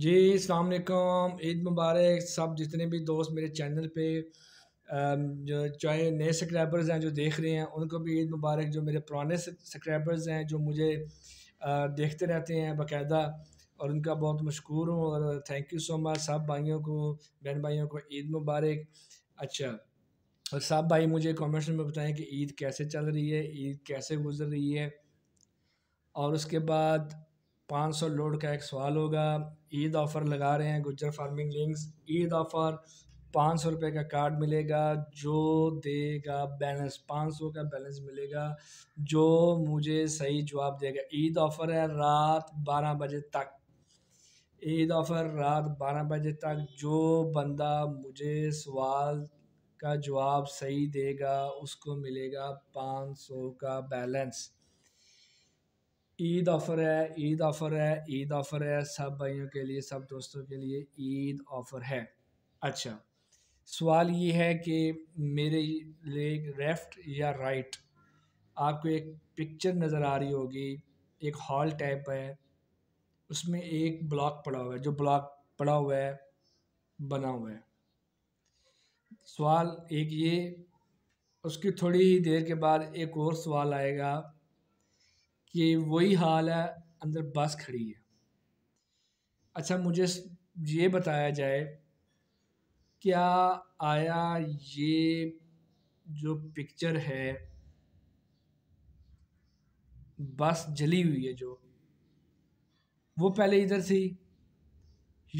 जी अलकुम ईद मुबारक सब जितने भी दोस्त मेरे चैनल पे जो चाहे नए सब्सक्राइबर्स हैं जो देख रहे हैं उनको भी ईद मुबारक जो मेरे पुराने सब्सक्राइबर्स हैं जो मुझे देखते रहते हैं बाकायदा और उनका बहुत मशहूर हूँ और थैंक यू सो मच सब भाइयों को बहन भाइयों को ईद मुबारक अच्छा और सब भाई मुझे कॉमेंट्स में बताएं कि ईद कैसे चल रही है ईद कैसे गुजर रही है और उसके बाद पाँच सौ लोड का एक सवाल होगा ईद ऑफ़र लगा रहे हैं गुजर फार्मिंग लिंक्स ईद ऑफ़र पाँच सौ रुपये का कार्ड मिलेगा जो देगा बैलेंस पाँच सौ का बैलेंस मिलेगा जो मुझे सही जवाब देगा ईद ऑफ़र है रात बारह बजे तक ईद ऑफ़र रात बारह बजे तक जो बंदा मुझे सवाल का जवाब सही देगा उसको मिलेगा पाँच सौ का बैलेंस ईद ऑफ़र है ईद ऑफ़र है ईद ऑफ़र है सब भाइयों के लिए सब दोस्तों के लिए ईद ऑफ़र है अच्छा सवाल ये है कि मेरे लिए लेफ़्ट या राइट आपको एक पिक्चर नज़र आ रही होगी एक हॉल टाइप है उसमें एक ब्लॉक पड़ा हुआ है जो ब्लॉक पड़ा हुआ है बना हुआ है सवाल एक ये उसकी थोड़ी ही देर के बाद एक और सवाल आएगा कि वही हाल है अंदर बस खड़ी है अच्छा मुझे ये बताया जाए क्या आया ये जो पिक्चर है बस जली हुई है जो वो पहले इधर थी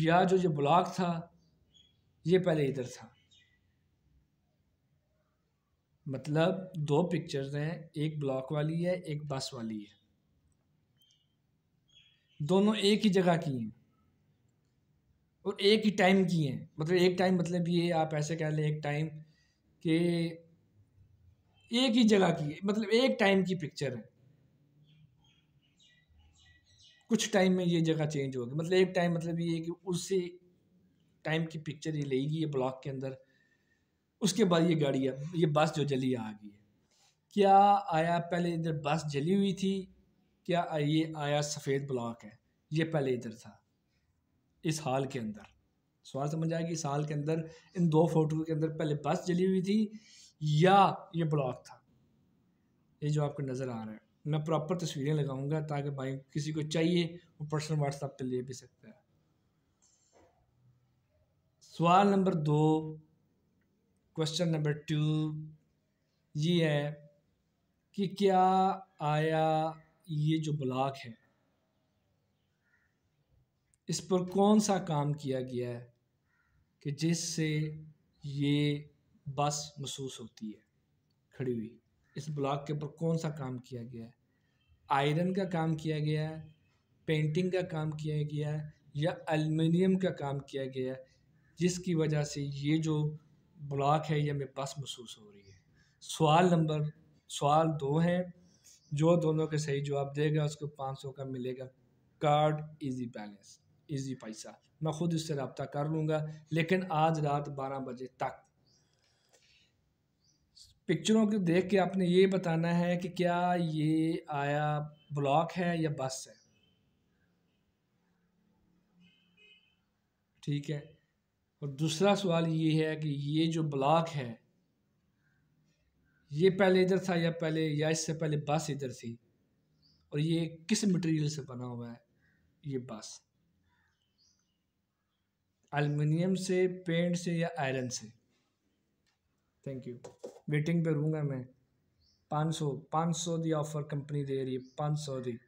या जो ये ब्लॉक था ये पहले इधर था मतलब दो पिक्चर्स हैं एक ब्लॉक वाली है एक बस वाली है दोनों एक ही जगह की हैं और एक ही टाइम की हैं मतलब एक टाइम मतलब ये आप ऐसे कह लें एक टाइम के एक ही जगह की मतलब एक टाइम की पिक्चर है कुछ टाइम में ये जगह चेंज होगी मतलब एक टाइम मतलब ये है कि उसी टाइम की पिक्चर ये लेगी ये ब्लॉक के अंदर उसके बाद ये गाड़ी ये बस जो जली आ गई है क्या आया पहले इधर बस जली हुई थी क्या ये आया सफ़ेद ब्लॉक है ये पहले इधर था इस हाल के अंदर सवाल समझ आया कि इस हाल के अंदर इन दो फोटो के अंदर पहले बस जली हुई थी या ये ब्लॉक था ये जो आपको नज़र आ रहा है मैं प्रॉपर तस्वीरें लगाऊंगा ताकि भाई किसी को चाहिए वो पर्सनल व्हाट्सएप पे ले भी सकता है सवाल नंबर दो क्वेश्चन नंबर टू ये है कि क्या आया ये जो ब्लॉक है इस पर कौन सा काम किया गया है कि जिससे ये बस महसूस होती है खड़ी हुई इस ब्लॉक के ऊपर कौन सा काम किया गया है आयरन का काम किया गया है पेंटिंग का काम किया गया है या एल्युमिनियम का काम किया गया है जिसकी वजह से ये जो ब्लॉक है ये हमें बस महसूस हो रही है सवाल नंबर सवाल दो है जो दोनों के सही जवाब देगा उसको पाँच सौ का मिलेगा कार्ड इजी बैलेंस इजी पैसा मैं खुद इससे रबता कर लूँगा लेकिन आज रात बारह बजे तक पिक्चरों को देख के आपने ये बताना है कि क्या ये आया ब्लॉक है या बस है ठीक है और दूसरा सवाल ये है कि ये जो ब्लॉक है ये पहले इधर था या पहले या इससे पहले बस इधर थी और ये किस मटेरियल से बना हुआ है ये बस एलमिनियम से पेंट से या आयरन से थैंक यू वेटिंग पे रहूँगा मैं पाँच सौ पाँच सौ दी ऑफ़र कंपनी दे रही है पाँच सौ दी